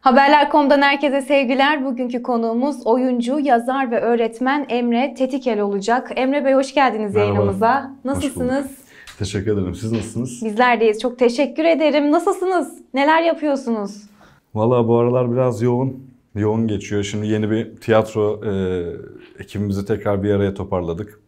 Haberler.com'dan herkese sevgiler. Bugünkü konuğumuz oyuncu, yazar ve öğretmen Emre Tetikel olacak. Emre Bey hoş geldiniz Merhaba. yayınımıza. Nasılsınız? Teşekkür ederim. Siz nasılsınız? Bizler deyiz. Çok teşekkür ederim. Nasılsınız? Neler yapıyorsunuz? Vallahi bu aralar biraz yoğun. Yoğun geçiyor. Şimdi yeni bir tiyatro e, ekibimizi tekrar bir araya toparladık.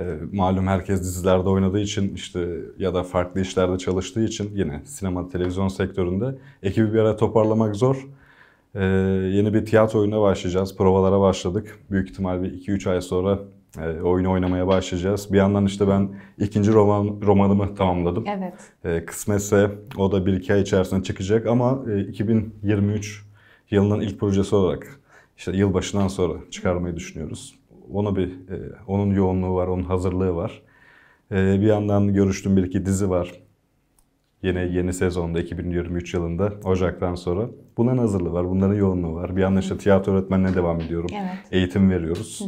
E, malum herkes dizilerde oynadığı için işte ya da farklı işlerde çalıştığı için yine sinema televizyon sektöründe ekibi bir araya toparlamak zor. E, yeni bir tiyatro oyununa başlayacağız. Provalara başladık. Büyük ihtimal bir 2-3 ay sonra e, oyunu oynamaya başlayacağız. Bir yandan işte ben ikinci roman romanımı tamamladım. Evet. E, kısmetse o da 1-2 ay içerisinde çıkacak ama e, 2023 yılının ilk projesi olarak işte yılbaşından sonra çıkarmayı düşünüyoruz. Ona bir e, onun yoğunluğu var, onun hazırlığı var. E, bir yandan görüştüm bir iki dizi var. Yine yeni sezonda 2023 yılında Ocak'tan sonra. Bunların hazırlığı var, bunların yoğunluğu var. Bir yandan işte tiyatro öğretmenine devam ediyorum. Evet. Eğitim veriyoruz.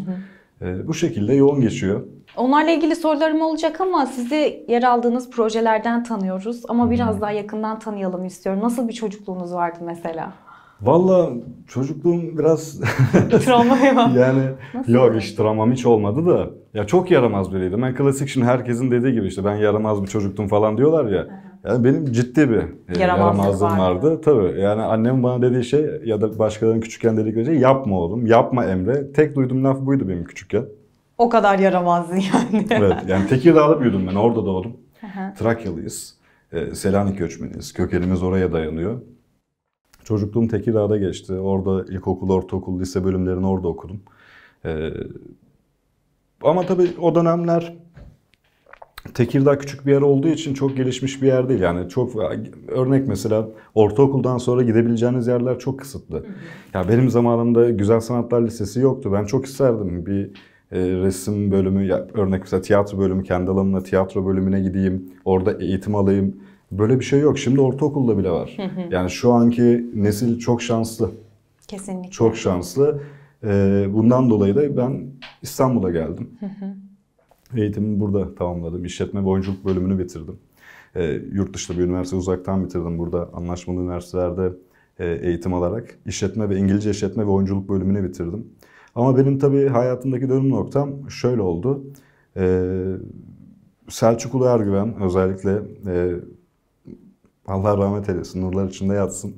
Hı hı. E, bu şekilde yoğun geçiyor. Onlarla ilgili sorularım olacak ama sizi yer aldığınız projelerden tanıyoruz. Ama biraz daha yakından tanıyalım istiyorum. Nasıl bir çocukluğunuz vardı mesela? Valla çocukluğum biraz... Travma Yani Nasıl? yok hiç travmam hiç olmadı da. Ya çok yaramaz biriydim. Ben klasik şimdi herkesin dediği gibi işte ben yaramaz bir çocuktum falan diyorlar ya. Yani benim ciddi bir e, yaramazlık yaramazlığım vardı. vardı. Tabii yani annem bana dediği şey ya da başkalarının küçükken dedikleri şey yapma oğlum, yapma Emre. Tek duyduğum laf buydu benim küçükken. O kadar yaramazdın yani. evet yani Tekirdağ'da büyüdüm ben orada doğdum. Trakyalıyız. E, Selanik göçmeniyiz. Kökenimiz oraya dayanıyor. Çocukluğum Tekirdağ'da geçti. Orada ilkokul, ortaokul, lise bölümlerini orada okudum. Ee, ama tabii o dönemler Tekirdağ küçük bir yer olduğu için çok gelişmiş bir yer değil. Yani çok örnek mesela ortaokuldan sonra gidebileceğiniz yerler çok kısıtlı. Ya benim zamanımda Güzel Sanatlar Lisesi yoktu. Ben çok isterdim bir e, resim bölümü, ya, örnek mesela tiyatro bölümü kendi alanımda tiyatro bölümüne gideyim. Orada eğitim alayım. Böyle bir şey yok. Şimdi ortaokulda bile var. Yani şu anki nesil çok şanslı. Kesinlikle. Çok şanslı. Ee, bundan dolayı da ben İstanbul'a geldim. Hı Eğitimimi burada tamamladım. İşletme ve oyunculuk bölümünü bitirdim. Ee, yurt dışında bir üniversite uzaktan bitirdim. Burada anlaşmalı üniversitelerde e, eğitim alarak işletme ve İngilizce işletme ve oyunculuk bölümünü bitirdim. Ama benim tabii hayatımdaki dönüm noktam şöyle oldu. Ee, Selçuklu Ergüven özellikle e, Allah rahmet eylesin, nurlar içinde yatsın.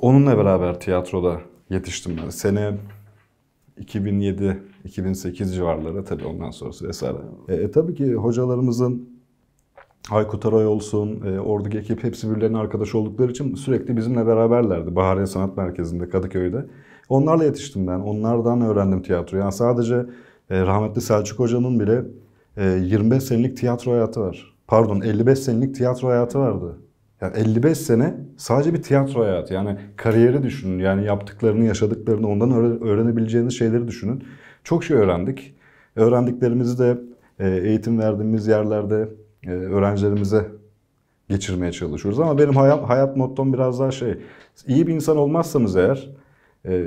Onunla beraber tiyatroda yetiştim ben. Sene 2007-2008 civarları tabii ondan sonrası vesaire. E, e, tabii ki hocalarımızın Aykut Aray olsun, e, oradaki ekip hepsi birbirlerine arkadaş oldukları için sürekli bizimle beraberlerdi. Bahariye Sanat Merkezi'nde, Kadıköy'de. Onlarla yetiştim ben. Onlardan öğrendim tiyatro. Yani sadece e, rahmetli Selçuk Hoca'nın bile e, 25 senelik tiyatro hayatı var pardon 55 senelik tiyatro hayatı vardı. Yani 55 sene sadece bir tiyatro hayatı. Yani kariyeri düşünün. Yani yaptıklarını, yaşadıklarını, ondan öğrenebileceğiniz şeyleri düşünün. Çok şey öğrendik. Öğrendiklerimizi de e, eğitim verdiğimiz yerlerde e, öğrencilerimize geçirmeye çalışıyoruz. Ama benim hayat, hayat mottom biraz daha şey, iyi bir insan olmazsanız eğer, e,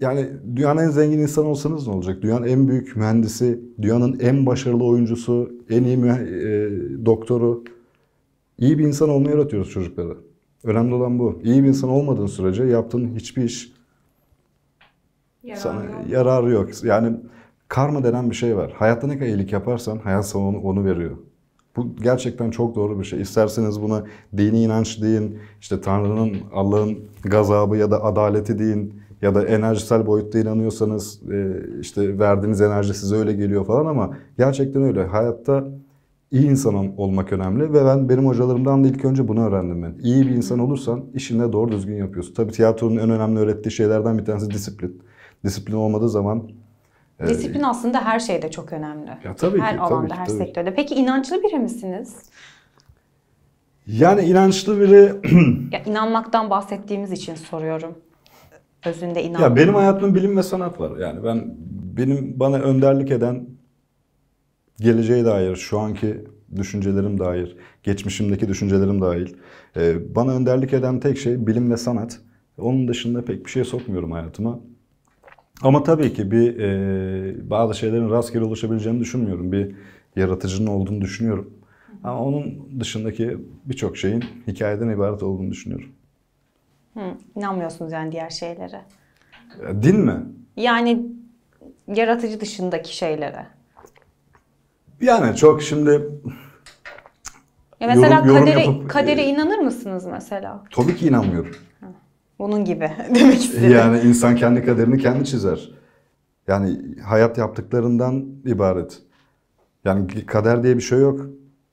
yani dünyanın en zengin insanı olsanız ne olacak? Dünyanın en büyük mühendisi, dünyanın en başarılı oyuncusu, en iyi e, doktoru. İyi bir insan olmayı öğretiyoruz çocuklara. Önemli olan bu. İyi bir insan olmadığın sürece yaptığın hiçbir iş yararı sana yok. yararı yok. Yani karma denen bir şey var. Hayatta ne kadar iyilik yaparsan hayat sana onu, onu veriyor. Bu gerçekten çok doğru bir şey. İsterseniz buna dini inanç deyin, işte Tanrı'nın, Allah'ın gazabı ya da adaleti deyin ya da enerjisel boyutta inanıyorsanız e, işte verdiğiniz enerji size öyle geliyor falan ama gerçekten öyle. Hayatta iyi insan olmak önemli ve ben benim hocalarımdan da ilk önce bunu öğrendim ben. İyi bir insan olursan işini doğru düzgün yapıyorsun. Tabii tiyatronun en önemli öğrettiği şeylerden bir tanesi disiplin. Disiplin olmadığı zaman e, Disiplin aslında her şeyde çok önemli. Ya tabii her ki, alanda, tabii her tabii. sektörde. Peki inançlı biri misiniz? Yani inançlı biri... ya inanmaktan bahsettiğimiz için soruyorum özünde inandığın? Ya benim hayatım bilim ve sanat var. Yani ben benim bana önderlik eden geleceğe dair, şu anki düşüncelerim dair, geçmişimdeki düşüncelerim dahil e, bana önderlik eden tek şey bilim ve sanat. Onun dışında pek bir şey sokmuyorum hayatıma. Ama tabii ki bir e, bazı şeylerin rastgele ulaşabileceğini düşünmüyorum. Bir yaratıcının olduğunu düşünüyorum. Ama onun dışındaki birçok şeyin hikayeden ibaret olduğunu düşünüyorum. İnanmıyorsunuz yani diğer şeylere. E, din mi? Yani yaratıcı dışındaki şeylere. Yani çok şimdi ya mesela yorum, yorum kadere, yapıp, kadere e, inanır mısınız mesela? Tabii ki inanmıyorum. Bunun gibi demek istedim. Yani insan kendi kaderini kendi çizer. Yani hayat yaptıklarından ibaret. Yani kader diye bir şey yok.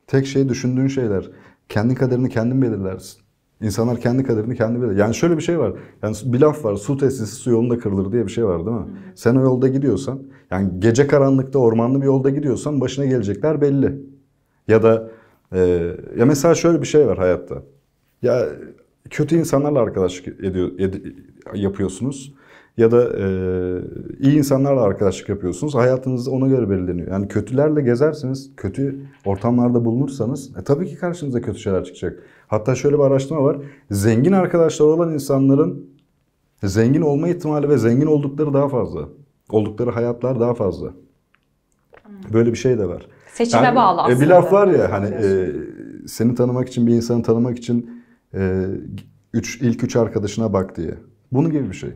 Tek şey düşündüğün şeyler. Kendi kaderini kendin belirlersin. İnsanlar kendi kaderini kendi bilir. Yani şöyle bir şey var. Yani bir laf var. Su tesisi su yolunda kırılır diye bir şey var değil mi? Hı. Sen o yolda gidiyorsan yani gece karanlıkta ormanlı bir yolda gidiyorsan başına gelecekler belli. Ya da e, ya mesela şöyle bir şey var hayatta. Ya kötü insanlarla arkadaşlık ediyor ed, yapıyorsunuz ya da e, iyi insanlarla arkadaşlık yapıyorsunuz. Hayatınızda ona göre belirleniyor. Yani kötülerle gezersiniz, kötü ortamlarda bulunursanız e, tabii ki karşınıza kötü şeyler çıkacak. Hatta şöyle bir araştırma var. Zengin arkadaşlar olan insanların zengin olma ihtimali ve zengin oldukları daha fazla. Oldukları hayatlar daha fazla. Böyle bir şey de var. Seçime yani, bağlı e, aslında. Bir laf var ya hani e, seni tanımak için bir insanı tanımak için e, üç, ilk üç arkadaşına bak diye. Bunun gibi bir şey.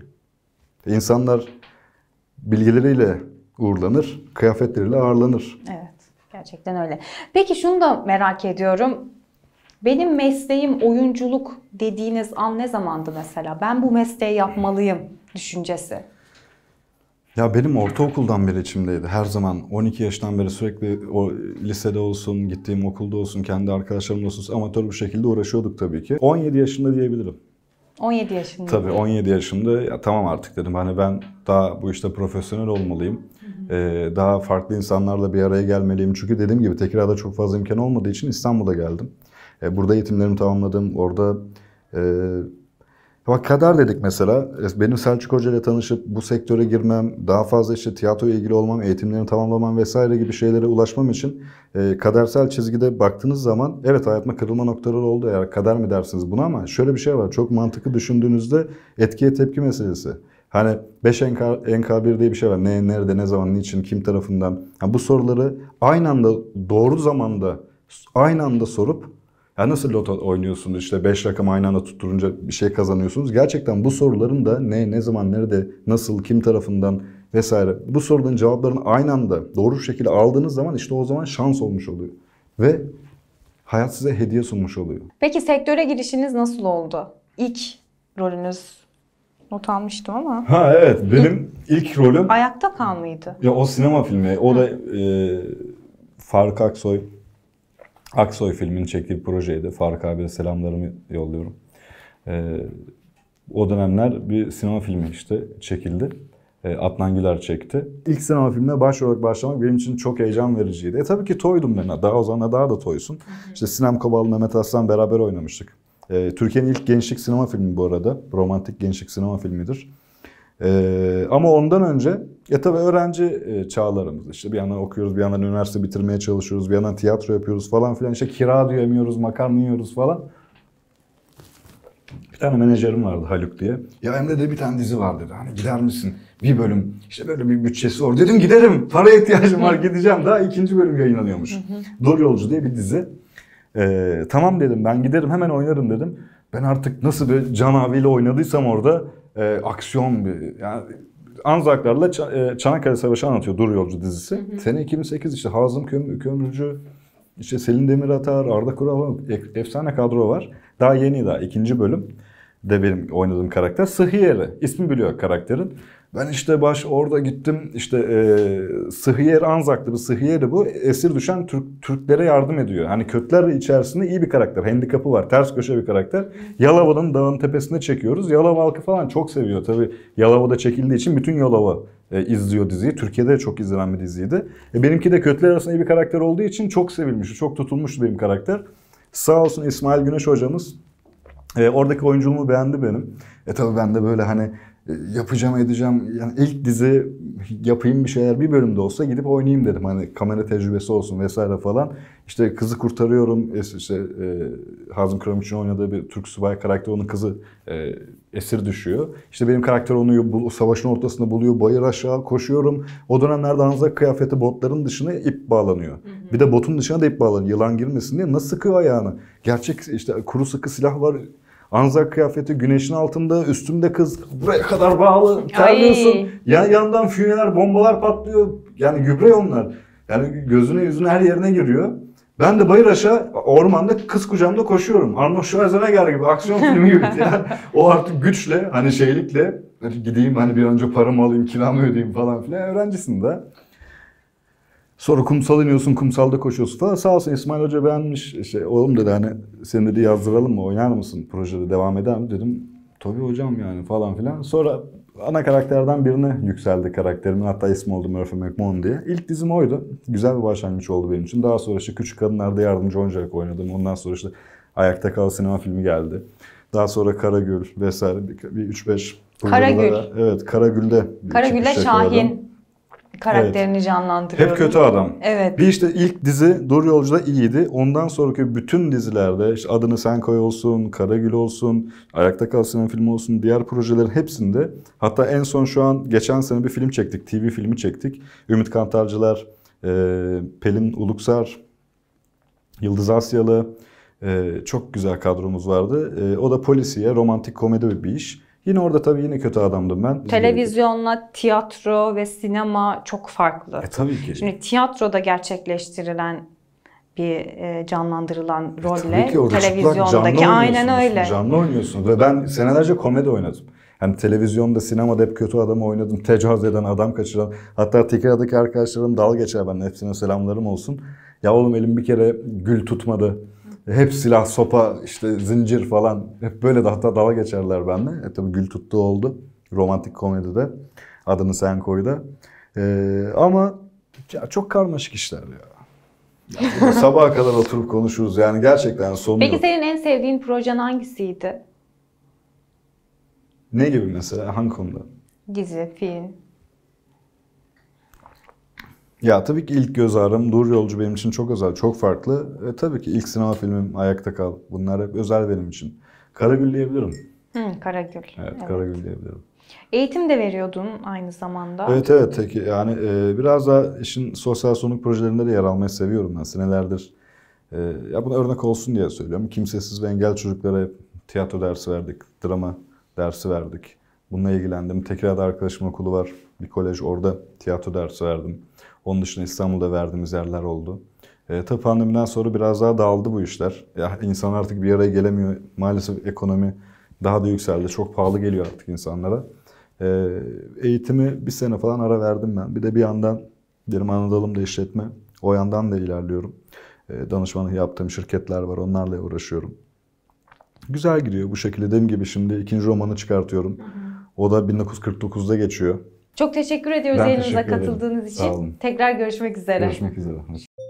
İnsanlar bilgileriyle uğurlanır, kıyafetleriyle ağırlanır. Evet, gerçekten öyle. Peki şunu da merak ediyorum. Benim mesleğim oyunculuk dediğiniz an ne zamandı mesela? Ben bu mesleği yapmalıyım düşüncesi. Ya benim ortaokuldan beri içimdeydi. Her zaman 12 yaştan beri sürekli o lisede olsun, gittiğim okulda olsun, kendi arkadaşlarımla olsun amatör bir şekilde uğraşıyorduk tabii ki. 17 yaşında diyebilirim. 17 yaşında. Tabii 17 yaşında. ya tamam artık dedim hani ben daha bu işte profesyonel olmalıyım. Ee, daha farklı insanlarla bir araya gelmeliyim. Çünkü dediğim gibi Tekirdağ'da çok fazla imkan olmadığı için İstanbul'a geldim. E, burada eğitimlerimi tamamladım. Orada e, ama kader dedik mesela. E, benim Selçuk Hoca ile tanışıp bu sektöre girmem, daha fazla işte tiyatroya ilgili olmam, eğitimlerimi tamamlamam vesaire gibi şeylere ulaşmam için e, kadersel çizgide baktığınız zaman evet hayatıma kırılma noktaları oldu. Eğer kader mi dersiniz buna ama şöyle bir şey var. Çok mantıklı düşündüğünüzde etkiye tepki meselesi. Hani 5 NK, NK1 diye bir şey var. Ne, nerede, ne zaman, niçin, kim tarafından. Yani bu soruları aynı anda doğru zamanda aynı anda sorup ya nasıl loto oynuyorsunuz işte 5 rakam aynı anda tutturunca bir şey kazanıyorsunuz. Gerçekten bu soruların da ne, ne zaman, nerede, nasıl, kim tarafından vesaire bu soruların cevaplarını aynı anda doğru şekilde aldığınız zaman işte o zaman şans olmuş oluyor. Ve hayat size hediye sunmuş oluyor. Peki sektöre girişiniz nasıl oldu? İlk rolünüz not almıştım ama. Ha evet benim ilk rolüm. Ayakta kal mıydı? Ya o sinema filmi. O da e, Faruk Aksoy Aksoy filmini çektiği projeydi. Faruk abiye selamlarımı yolluyorum. Ee, o dönemler bir sinema filmi işte çekildi. Ee, Adnan Güler çekti. İlk sinema filmine olarak başlamak benim için çok heyecan vericiydi. E tabii ki toydum ben. Daha o zaman daha da toysun. İşte Sinem Koval, Mehmet Aslan beraber oynamıştık. Ee, Türkiye'nin ilk gençlik sinema filmi bu arada. Romantik gençlik sinema filmidir. Ee, ama ondan önce ya tabii öğrenci e, çağlarımız işte bir yandan okuyoruz, bir yandan üniversite bitirmeye çalışıyoruz, bir yandan tiyatro yapıyoruz falan filan. işte kira diyemiyoruz, makarna yiyoruz falan. Bir tane menajerim vardı Haluk diye. Ya Emre de bir tane dizi var dedi. Hani gider misin? Bir bölüm. işte böyle bir bütçesi var. Dedim giderim. Para ihtiyacım var gideceğim. Daha ikinci bölüm yayınlanıyormuş. Dor Yolcu diye bir dizi. Ee, tamam dedim ben giderim hemen oynarım dedim. Ben artık nasıl bir Can oynadıysam orada e, aksiyon bir yani Anzaklarla e, Çanakkale Savaşı anlatıyor Dur Yolcu dizisi. Hı Sene 2008 işte Hazım Köm Kömürcü, işte Selin Demiratar, Arda Kural e, efsane kadro var. Daha yeni daha ikinci bölüm de benim oynadığım karakter Sıhhiyeli. İsmi biliyor karakterin. Ben işte baş orada gittim işte e, Sıhhiyer Anzaklı bir Sıhhiyer'i bu esir düşen Türk, Türklere yardım ediyor. Hani kötler içerisinde iyi bir karakter. Handikapı var. Ters köşe bir karakter. Yalova'nın dağın tepesinde çekiyoruz. Yalova halkı falan çok seviyor. Tabi Yalova'da çekildiği için bütün Yalova e, izliyor diziyi. Türkiye'de çok izlenen bir diziydi. E, benimki de kötler arasında iyi bir karakter olduğu için çok sevilmişti. Çok tutulmuştu benim karakter. Sağ olsun İsmail Güneş hocamız e, oradaki oyunculuğumu beğendi benim. E tabi ben de böyle hani e, yapacağım edeceğim. Yani ilk dizi yapayım bir şeyler bir bölümde olsa gidip oynayayım dedim. Hani kamera tecrübesi olsun vesaire falan. işte kızı kurtarıyorum. İşte e, Hazım Kıramitç'in oynadığı bir Türk subay karakteri onun kızı e, esir düşüyor. işte benim karakter onu savaşın ortasında buluyor. Bayır aşağı koşuyorum. O dönemlerde Hanza kıyafeti botların dışına ip bağlanıyor. Hı hı. Bir de botun dışına da ip bağlanıyor. Yılan girmesin diye nasıl sıkıyor ayağını. Gerçek işte kuru sıkı silah var Anzak kıyafeti güneşin altında, üstümde kız buraya kadar bağlı, terliyorsun. Ya yandan füyeler, bombalar patlıyor. Yani gübre onlar. Yani gözüne yüzüne her yerine giriyor. Ben de bayır aşağı ormanda kız kucağımda koşuyorum. Arnold Schwarzenegger gibi aksiyon filmi gibi. Yani. O artık güçle hani şeylikle gideyim hani bir önce paramı alayım kiramı ödeyeyim falan filan öğrencisin de. Sonra kumsal iniyorsun, kumsalda koşuyorsun falan. Sağ olsun İsmail Hoca beğenmiş. İşte oğlum dedi hani seni dedi yazdıralım mı, oynar mısın projede devam eder mi dedim. Tabii hocam yani falan filan. Sonra ana karakterden birine yükseldi karakterimin. Hatta ismi oldu Murphy McMahon diye. İlk dizim oydu. Güzel bir başlangıç oldu benim için. Daha sonra işte Küçük Kadınlar'da yardımcı oyuncarak oynadım. Ondan sonra işte Ayakta Kal sinema filmi geldi. Daha sonra Karagül vesaire bir 3-5 Karagül. Evet Karagül'de. Karagül'de Şahin. Oynadım karakterini evet. canlandırıyorum. Hep kötü adam. Evet. Bir işte ilk dizi Dur Yolcu'da iyiydi. Ondan sonraki bütün dizilerde işte adını sen koy olsun, Karagül olsun, Ayakta Kal Sinan filmi olsun, diğer projelerin hepsinde. Hatta en son şu an geçen sene bir film çektik. TV filmi çektik. Ümit Kantarcılar, e, Pelin Uluksar, Yıldız Asyalı. E, çok güzel kadromuz vardı. E, o da polisiye, romantik komedi bir iş. Yine orada tabii yine kötü adamdım ben. Televizyonla tiyatro ve sinema çok farklı. E tabii ki. Şimdi tiyatroda gerçekleştirilen bir e, canlandırılan e, rolle e, ki, televizyondaki aynen öyle. Canlı oynuyorsun. ve ben senelerce komedi oynadım. Yani televizyonda, sinemada hep kötü adamı oynadım. Tecavüz eden, adam kaçıran. Hatta Tekirdağ'daki arkadaşlarım dal geçer ben. Hepsine selamlarım olsun. Ya oğlum elim bir kere gül tutmadı hep silah, sopa, işte zincir falan. Hep böyle de hatta dava geçerler benimle. E tabii gül tuttu oldu. Romantik komedide. Adını sen koy da. E, ama ya çok karmaşık işler ya. Yani sabaha kadar oturup konuşuruz yani gerçekten sonu Peki yok. senin en sevdiğin projen hangisiydi? Ne gibi mesela? Hangi konuda? Dizi, film. Ya tabii ki ilk göz ağrım Dur Yolcu benim için çok özel, çok farklı. E, tabii ki ilk sinema filmim Ayakta Kal. Bunlar hep özel benim için. Karagül diyebilirim. Hı, Karagül. Evet, evet. Karagül diyebilirim. Eğitim de veriyordun aynı zamanda. Evet evet. yani e, biraz da işin sosyal sorumluluk projelerinde de yer almayı seviyorum ben senelerdir. E, ya buna örnek olsun diye söylüyorum. Kimsesiz ve engel çocuklara hep tiyatro dersi verdik, drama dersi verdik. Bununla ilgilendim. Tekrar da arkadaşım okulu var. Bir kolej orada tiyatro dersi verdim. Onun dışında İstanbul'da verdiğimiz yerler oldu. E, tabii pandemiden sonra biraz daha dağıldı bu işler. Ya, insan artık bir araya gelemiyor. Maalesef ekonomi daha da yükseldi. Çok pahalı geliyor artık insanlara. E, eğitimi bir sene falan ara verdim ben. Bir de bir yandan benim Anadolu'mda işletme. O yandan da ilerliyorum. E, danışmanlık yaptığım şirketler var. Onlarla uğraşıyorum. Güzel gidiyor bu şekilde. Dediğim gibi şimdi ikinci romanı çıkartıyorum. O da 1949'da geçiyor. Çok teşekkür ediyoruz ben yayınımıza katıldığınız için. Tekrar görüşmek üzere. Görüşmek üzere.